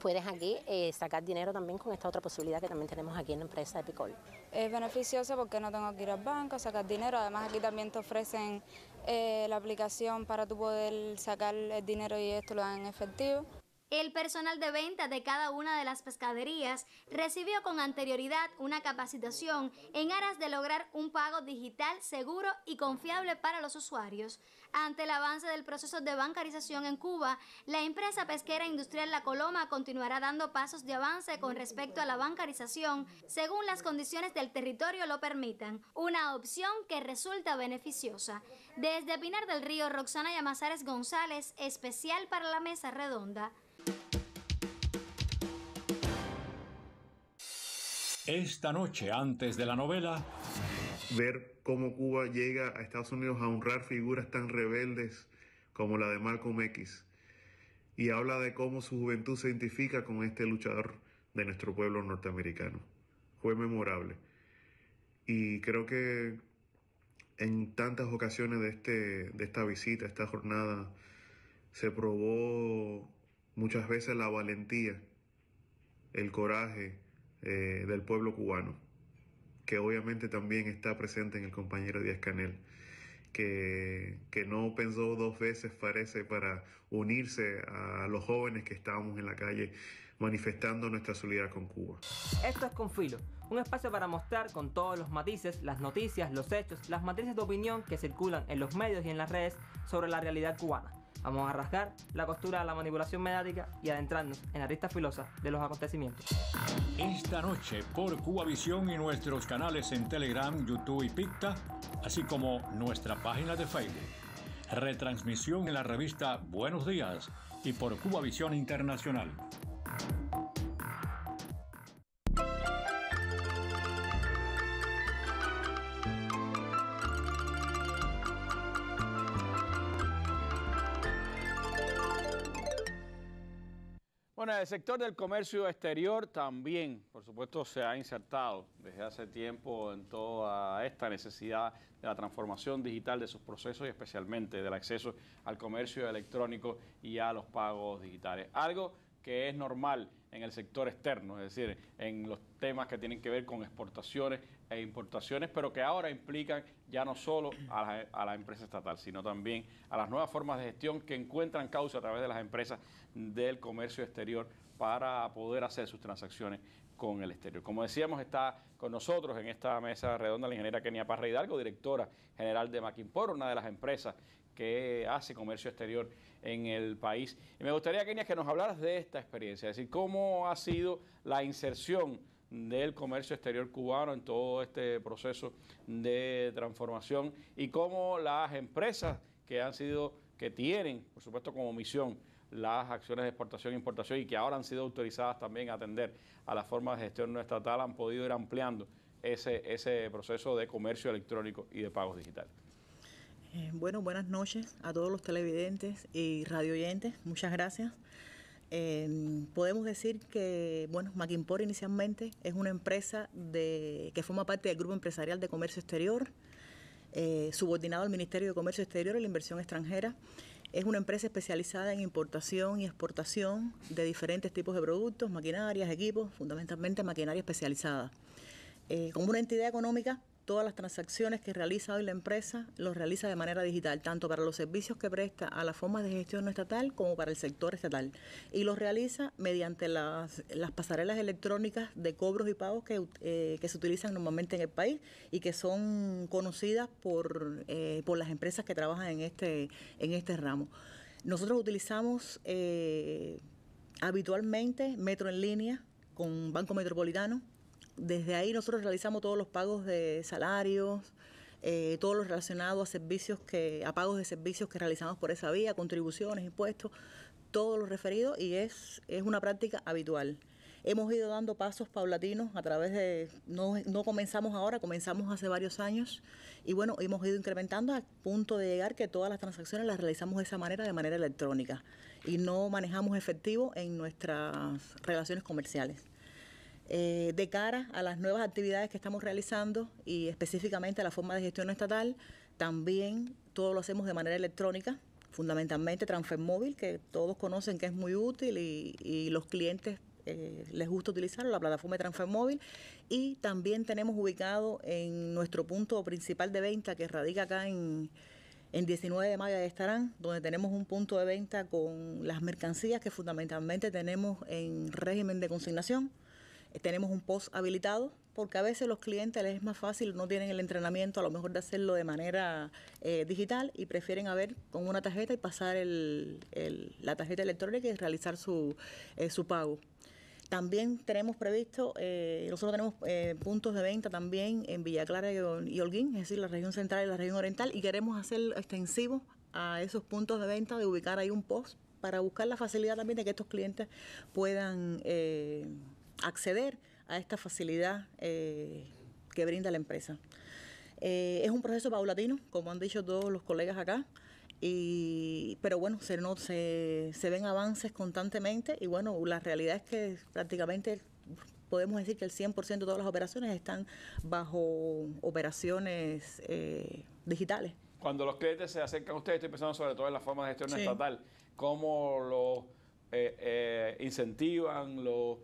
puedes aquí eh, sacar dinero también con esta otra posibilidad que también tenemos aquí en la empresa de Picol. Es beneficioso porque no tengo que ir al banco, sacar dinero, además aquí también te ofrecen eh, la aplicación para tu poder sacar el dinero y esto lo dan en efectivo. El personal de venta de cada una de las pescaderías recibió con anterioridad una capacitación en aras de lograr un pago digital seguro y confiable para los usuarios. Ante el avance del proceso de bancarización en Cuba, la empresa pesquera industrial La Coloma continuará dando pasos de avance con respecto a la bancarización según las condiciones del territorio lo permitan, una opción que resulta beneficiosa. Desde Pinar del Río, Roxana Yamazares González, especial para la mesa redonda. Esta noche, antes de la novela... Ver cómo Cuba llega a Estados Unidos a honrar figuras tan rebeldes como la de Malcolm X. Y habla de cómo su juventud se identifica con este luchador de nuestro pueblo norteamericano. Fue memorable. Y creo que en tantas ocasiones de, este, de esta visita, esta jornada, se probó muchas veces la valentía, el coraje, eh, del pueblo cubano, que obviamente también está presente en el compañero Díaz Canel, que, que no pensó dos veces, parece, para unirse a los jóvenes que estábamos en la calle manifestando nuestra solidaridad con Cuba. Esto es Confilo, un espacio para mostrar con todos los matices las noticias, los hechos, las matrices de opinión que circulan en los medios y en las redes sobre la realidad cubana Vamos a rasgar la costura de la manipulación mediática y adentrarnos en la lista filosa de los acontecimientos. Esta noche por Cubavisión y nuestros canales en Telegram, YouTube y Picta, así como nuestra página de Facebook. Retransmisión en la revista Buenos Días y por Cubavisión Internacional. el sector del comercio exterior también, por supuesto, se ha insertado desde hace tiempo en toda esta necesidad de la transformación digital de sus procesos y especialmente del acceso al comercio electrónico y a los pagos digitales. Algo que es normal en el sector externo, es decir, en los temas que tienen que ver con exportaciones e importaciones, pero que ahora implican ya no solo a la, empresa estatal, sino también a las nuevas formas de gestión que encuentran causa a través de las empresas del comercio exterior para poder hacer sus transacciones con el exterior. Como decíamos, está con nosotros en esta mesa redonda la ingeniera Kenia Parra Hidalgo, directora general de Maquimpor, una de las empresas que hace comercio exterior en el país. Y me gustaría, Kenia, que nos hablaras de esta experiencia, es decir, cómo ha sido la inserción del comercio exterior cubano en todo este proceso de transformación y cómo las empresas que han sido, que tienen, por supuesto, como misión las acciones de exportación e importación y que ahora han sido autorizadas también a atender a la forma de gestión no estatal, han podido ir ampliando ese proceso de comercio electrónico y de pagos digitales. Eh, bueno, buenas noches a todos los televidentes y radioyentes. Muchas gracias. Eh, podemos decir que, bueno, Maquimpor inicialmente es una empresa de, que forma parte del Grupo Empresarial de Comercio Exterior, eh, subordinado al Ministerio de Comercio Exterior y la Inversión Extranjera. Es una empresa especializada en importación y exportación de diferentes tipos de productos, maquinarias, equipos, fundamentalmente maquinaria especializada. como una entidad económica todas las transacciones que realiza hoy la empresa los realiza de manera digital, tanto para los servicios que presta a la forma de gestión no estatal como para el sector estatal. Y los realiza mediante las, pasarelas electrónicas de cobros y pagos eh, que, se utilizan normalmente en el país y que son conocidas por, eh, las empresas que trabajan en este, en este ramo. Nosotros utilizamos eh, habitualmente metro en línea con Banco Metropolitano desde ahí nosotros realizamos todos los pagos de salarios, eh, todo lo relacionado a servicios que, a pagos de servicios que realizamos por esa vía, contribuciones, impuestos, todo lo referido y es, es una práctica habitual. Hemos ido dando pasos paulatinos a través de, no, no comenzamos ahora, comenzamos hace varios años y bueno, hemos ido incrementando a punto de llegar que todas las transacciones las realizamos de esa manera, de manera electrónica y no manejamos efectivo en nuestras relaciones comerciales. Eh, de cara a las nuevas actividades que estamos realizando y específicamente a la forma de gestión estatal, también todo lo hacemos de manera electrónica, fundamentalmente transfermóvil, que todos conocen que es muy útil y, los clientes eh, les gusta utilizarlo, la plataforma de transfermóvil. y también tenemos ubicado en nuestro punto principal de venta que radica acá en, en 19 de mayo de Estarán, donde tenemos un punto de venta con las mercancías que fundamentalmente tenemos en régimen de consignación tenemos un post habilitado porque a veces los clientes les es más fácil, no tienen el entrenamiento a lo mejor de hacerlo de manera eh, digital y prefieren haber con una tarjeta y pasar la tarjeta electrónica y realizar su, eh, su pago. También tenemos previsto, eh, nosotros tenemos puntos de venta también en Villa Clara y Holguín, es decir, la región central y la región oriental, y queremos hacer extensivo a esos puntos de venta de ubicar ahí un post para buscar la facilidad también de que estos clientes puedan eh, acceder a esta facilidad eh, que brinda la empresa. Eh, es un proceso paulatino, como han dicho todos los colegas acá, pero bueno, se, no, se, ven avances constantemente y bueno, la realidad es que prácticamente podemos decir que el 100% de todas las operaciones están bajo operaciones eh, digitales. Cuando los clientes se acercan a ustedes, estoy pensando sobre todo en la forma de gestión estatal, cómo los eh, eh, incentivan, los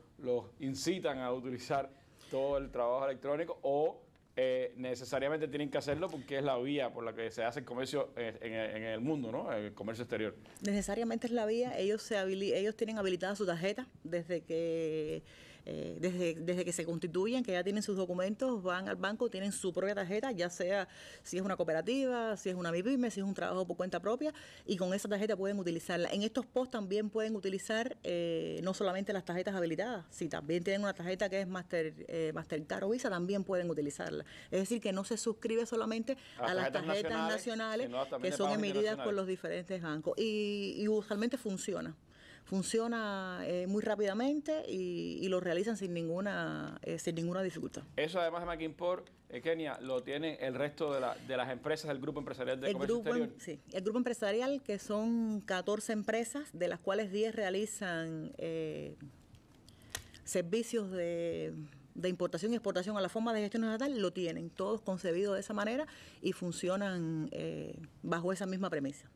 incitan a utilizar todo el trabajo electrónico o eh, necesariamente tienen que hacerlo porque es la vía por la que se hace el comercio eh, en, el mundo, ¿no? El comercio exterior. Necesariamente es la vía. Ellos se ellos tienen habilitada su tarjeta desde que eh, desde, que se constituyen, que ya tienen sus documentos, van al banco, tienen su propia tarjeta, ya sea si es una cooperativa, si es una MIPYME, si es un trabajo por cuenta propia, y con esa tarjeta pueden utilizarla. En estos post también pueden utilizar eh, no solamente las tarjetas habilitadas, si también tienen una tarjeta que es Master, eh, Mastercard o Visa, también pueden utilizarla. Es decir, que no se suscribe solamente a, las tarjetas nacionales, que son emitidas por los diferentes bancos. Y, y usualmente funciona funciona eh, muy rápidamente y, lo realizan sin ninguna eh, sin ninguna dificultad. Eso además de Macimport, eh, Kenia, lo tiene el resto de, las empresas del Grupo Empresarial de el Comercio em- Sí, el Grupo Empresarial que son 14 empresas, de las cuales 10 realizan servicios de importación y exportación a la forma de gestión estatal lo tienen, todos concebidos de esa manera y funcionan bajo esa misma premisa.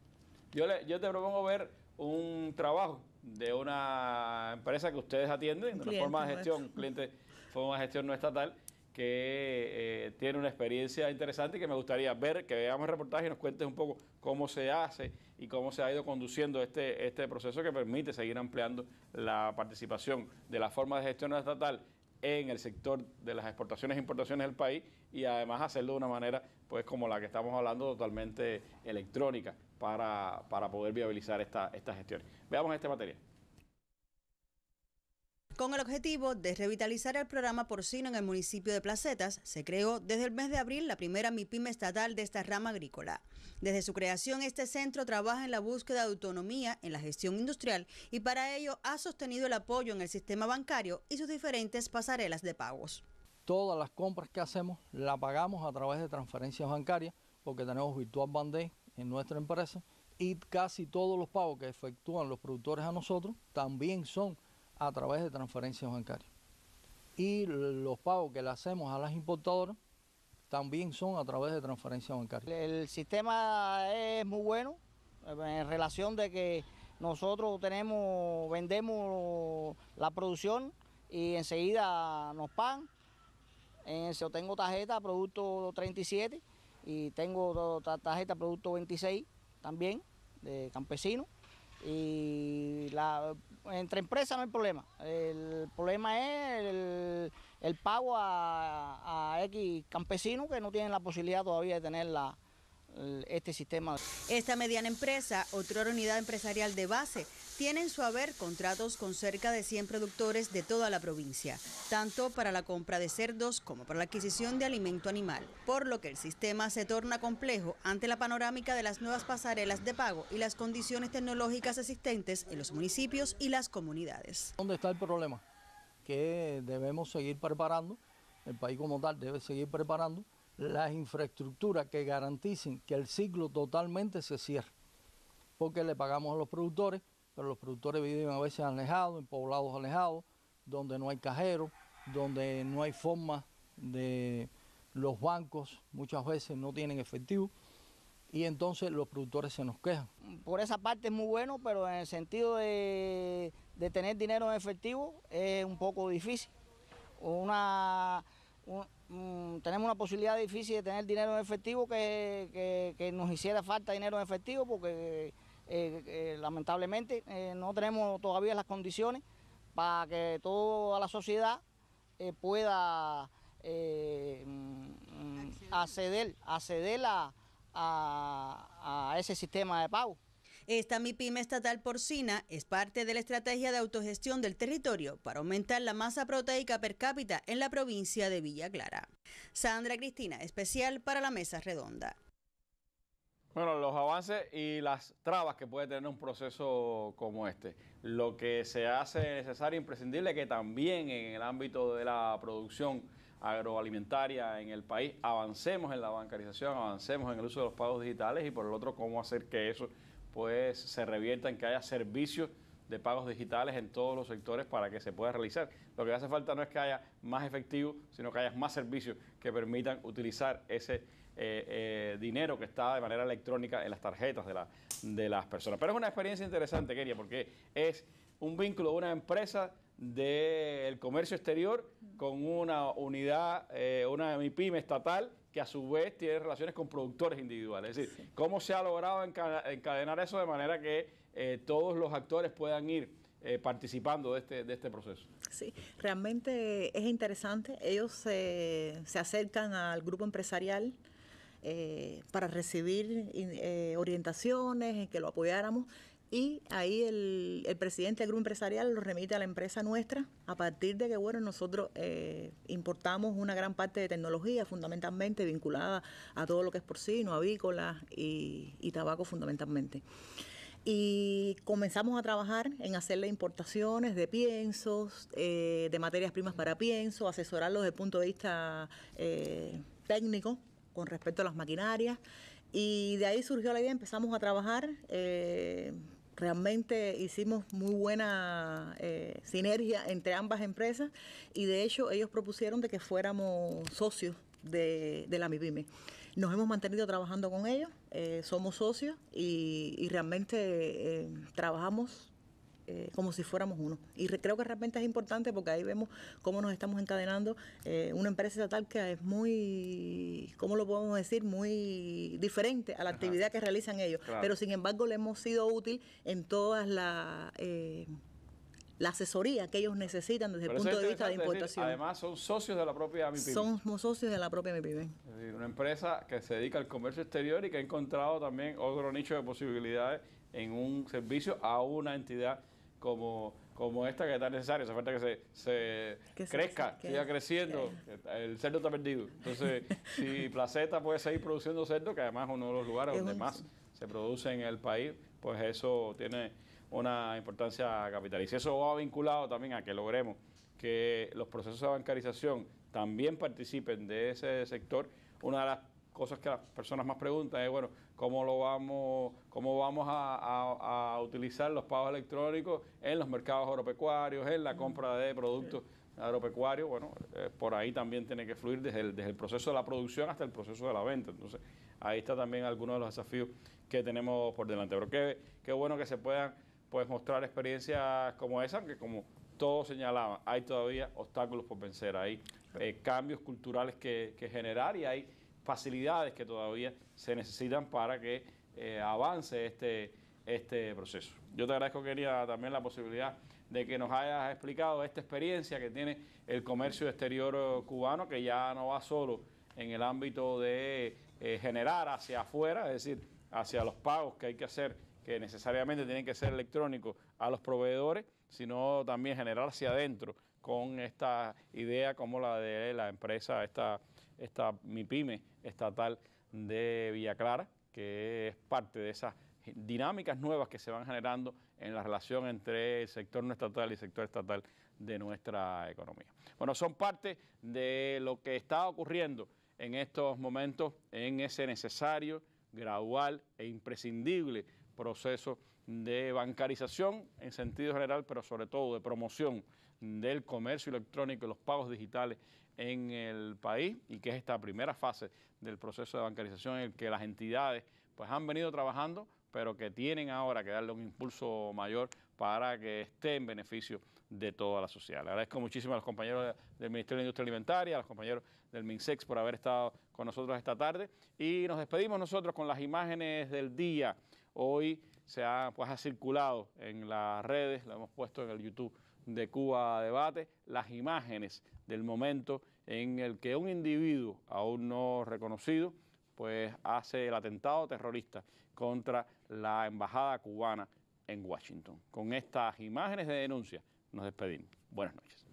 Yo, yo te propongo ver un trabajo de una empresa que ustedes atienden, de una forma de gestión, cliente, forma de gestión no estatal, que eh, tiene una experiencia interesante y que me gustaría ver, que veamos el reportaje y nos cuentes un poco cómo se hace y cómo se ha ido conduciendo este, este proceso que permite seguir ampliando la participación de la forma de gestión no estatal en el sector de las exportaciones e importaciones del país y además hacerlo de una manera, pues como la que estamos hablando, totalmente electrónica, para, poder viabilizar esta, gestión. Veamos este material con el objetivo de revitalizar el programa porcino en el municipio de Placetas, se creó desde el mes de abril la primera MIPIME estatal de esta rama agrícola. Desde su creación, este centro trabaja en la búsqueda de autonomía en la gestión industrial y para ello ha sostenido el apoyo en el sistema bancario y sus diferentes pasarelas de pagos. Todas las compras que hacemos las pagamos a través de transferencias bancarias porque tenemos Virtual Bandé, en nuestra empresa y casi todos los pagos que efectúan los productores a nosotros también son a través de transferencias bancarias. Y los pagos que le hacemos a las importadoras también son a través de transferencias bancarias. El sistema es muy bueno en relación de que nosotros tenemos, vendemos la producción y enseguida nos pagan. En, yo tengo tarjeta, producto 37 y tengo otra tarjeta Producto 26 también, de campesino. Y la, entre empresas no hay problema. El problema es el, pago a, X campesinos que no tienen la posibilidad todavía de tener este sistema. Esta mediana empresa, otra unidad empresarial de base, tienen su haber contratos con cerca de 100 productores de toda la provincia, tanto para la compra de cerdos como para la adquisición de alimento animal, por lo que el sistema se torna complejo ante la panorámica de las nuevas pasarelas de pago y las condiciones tecnológicas existentes en los municipios y las comunidades. ¿Dónde está el problema? Que debemos seguir preparando, el país como tal debe seguir preparando las infraestructuras que garanticen que el ciclo totalmente se cierre, porque le pagamos a los productores, pero los productores viven a veces alejados, en poblados alejados, donde no hay cajeros, donde no hay forma de los bancos, muchas veces no tienen efectivo y entonces los productores se nos quejan. Por esa parte es muy bueno, pero en el sentido de, tener dinero en efectivo es un poco difícil. Una, mm, tenemos una posibilidad difícil de tener dinero en efectivo que nos hiciera falta dinero en efectivo porque eh, eh, lamentablemente eh, no tenemos todavía las condiciones para que toda la sociedad pueda mm, mm, acceder, a, ese sistema de pago. Esta MIPIME estatal porcina es parte de la estrategia de autogestión del territorio para aumentar la masa proteica per cápita en la provincia de Villa Clara. Sandra Cristina, especial para la Mesa Redonda. Bueno, los avances y las trabas que puede tener un proceso como este. Lo que se hace necesario e imprescindible que también en el ámbito de la producción agroalimentaria en el país avancemos en la bancarización, avancemos en el uso de los pagos digitales y por el otro cómo hacer que eso pues se revierta en que haya servicios de pagos digitales en todos los sectores para que se pueda realizar. Lo que hace falta no es que haya más efectivo, sino que haya más servicios que permitan utilizar ese eh, eh, dinero que está de manera electrónica en las tarjetas de, la, de las personas. Pero es una experiencia interesante, quería, porque es un vínculo de una empresa del comercio exterior con una unidad, eh, una MIPIME estatal que a su vez tiene relaciones con productores individuales. Es decir, cómo se ha logrado encadenar eso de manera que todos los actores puedan ir participando de este, de este proceso. Sí, realmente es interesante. Ellos se, se acercan al grupo empresarial eh, para recibir eh, orientaciones, que lo apoyáramos. Y ahí el, presidente del grupo empresarial lo remite a la empresa nuestra, a partir de que, bueno, nosotros eh, importamos una gran parte de tecnología, fundamentalmente vinculada a todo lo que es porcino, avícola y, tabaco, fundamentalmente y comenzamos a trabajar en hacerle importaciones de piensos, de materias primas para pienso, asesorarlos desde el punto de vista técnico con respecto a las maquinarias. Y de ahí surgió la idea, empezamos a trabajar. Eh, realmente hicimos muy buena eh, sinergia entre ambas empresas y de hecho ellos propusieron de que fuéramos socios de, la MIPIME. Nos hemos mantenido trabajando con ellos, eh, somos socios y, realmente trabajamos eh, como si fuéramos uno. Y creo que realmente es importante porque ahí vemos cómo nos estamos encadenando eh, una empresa estatal que es muy, ¿cómo lo podemos decir? Muy diferente a la actividad que realizan ellos. Pero sin embargo le hemos sido útil en todas las... Eh, la asesoría que ellos necesitan desde el punto de vista de importación. además, son socios de la propia son Somos socios de la propia MIPIME. una empresa que se dedica al comercio exterior y que ha encontrado también otro nicho de posibilidades en un servicio a una entidad como, como esta que es tan necesaria. Hace falta que se, se que crezca, siga creciendo. el cerdo está perdido. Entonces, si Placeta puede seguir produciendo cerdo, que además es uno de los lugares donde más se produce en el país, pues eso tiene una importancia capital. Y si eso va vinculado también a que logremos que los procesos de bancarización también participen de ese sector, una de las cosas que las personas más preguntan es, bueno, ¿cómo, lo vamos, cómo vamos a, utilizar los pagos electrónicos en los mercados agropecuarios, en la compra de productos agropecuarios? Bueno, eh, por ahí también tiene que fluir desde el, proceso de la producción hasta el proceso de la venta. Entonces, ahí está también algunos de los desafíos que tenemos por delante. Pero qué, qué bueno que se puedan pues, mostrar experiencias como esa, que como todos señalaban, hay todavía obstáculos por vencer, hay eh, cambios culturales que, que, generar y hay facilidades que todavía se necesitan para que eh, avance este, este proceso. Yo te agradezco, quería también la posibilidad de que nos hayas explicado esta experiencia que tiene el comercio exterior eh, cubano, que ya no va solo en el ámbito de eh, generar hacia afuera, es decir, hacia los pagos que hay que hacer, que necesariamente tienen que ser electrónicos a los proveedores, sino también generar hacia adentro con esta idea como la de la empresa, esta esta MIPYME estatal de Villa Clara, que es parte de esas dinámicas nuevas que se van generando en la relación entre el sector no estatal y el sector estatal de nuestra economía. Bueno, son parte de lo que está ocurriendo en estos momentos en ese necesario, gradual e imprescindible proceso de bancarización en sentido general, pero sobre todo de promoción del comercio electrónico y los pagos digitales en el país y que es esta primera fase del proceso de bancarización en el que las entidades pues han venido trabajando pero que tienen ahora que darle un impulso mayor para que esté en beneficio de toda la sociedad. Le agradezco muchísimo a los compañeros del Ministerio de Industria Alimentaria, a los compañeros del MINSEX por haber estado con nosotros esta tarde y nos despedimos nosotros con las imágenes del día. Hoy se ha, pues, ha circulado en las redes, lo hemos puesto en el YouTube de Cuba Debate las imágenes del momento en el que un individuo aún no reconocido pues hace el atentado terrorista contra la embajada cubana en Washington. Con estas imágenes de denuncia nos despedimos. Buenas noches.